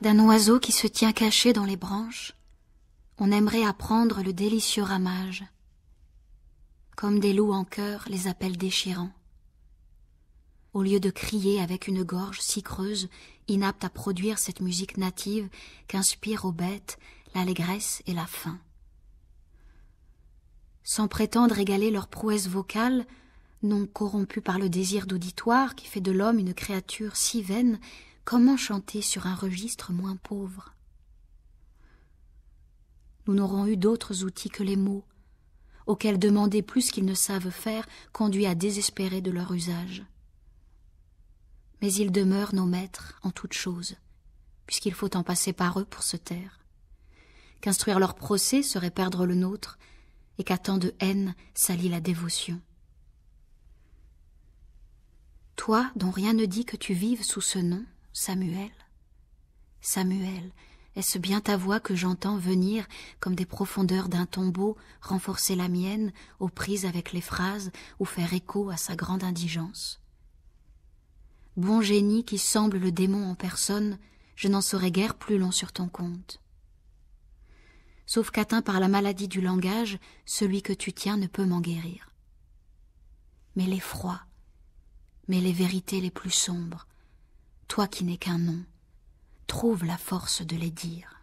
d'un oiseau qui se tient caché dans les branches, on aimerait apprendre le délicieux ramage. Comme des loups en chœur les appels déchirants. Au lieu de crier avec une gorge si creuse, inapte à produire cette musique native qu'inspire aux bêtes l'allégresse et la faim. Sans prétendre égaler leur prouesse vocale, non corrompue par le désir d'auditoire qui fait de l'homme une créature si vaine Comment chanter sur un registre moins pauvre Nous n'aurons eu d'autres outils que les mots, auxquels demander plus qu'ils ne savent faire conduit à désespérer de leur usage. Mais ils demeurent nos maîtres en toutes choses, puisqu'il faut en passer par eux pour se taire. Qu'instruire leur procès serait perdre le nôtre, et qu'à tant de haine s'allie la dévotion. Toi, dont rien ne dit que tu vives sous ce nom, Samuel Samuel, est-ce bien ta voix que j'entends venir comme des profondeurs d'un tombeau renforcer la mienne aux prises avec les phrases ou faire écho à sa grande indigence Bon génie qui semble le démon en personne, je n'en saurais guère plus long sur ton compte. Sauf qu'atteint par la maladie du langage, celui que tu tiens ne peut m'en guérir. Mais l'effroi, mais les vérités les plus sombres, toi qui n'es qu'un nom, trouve la force de les dire.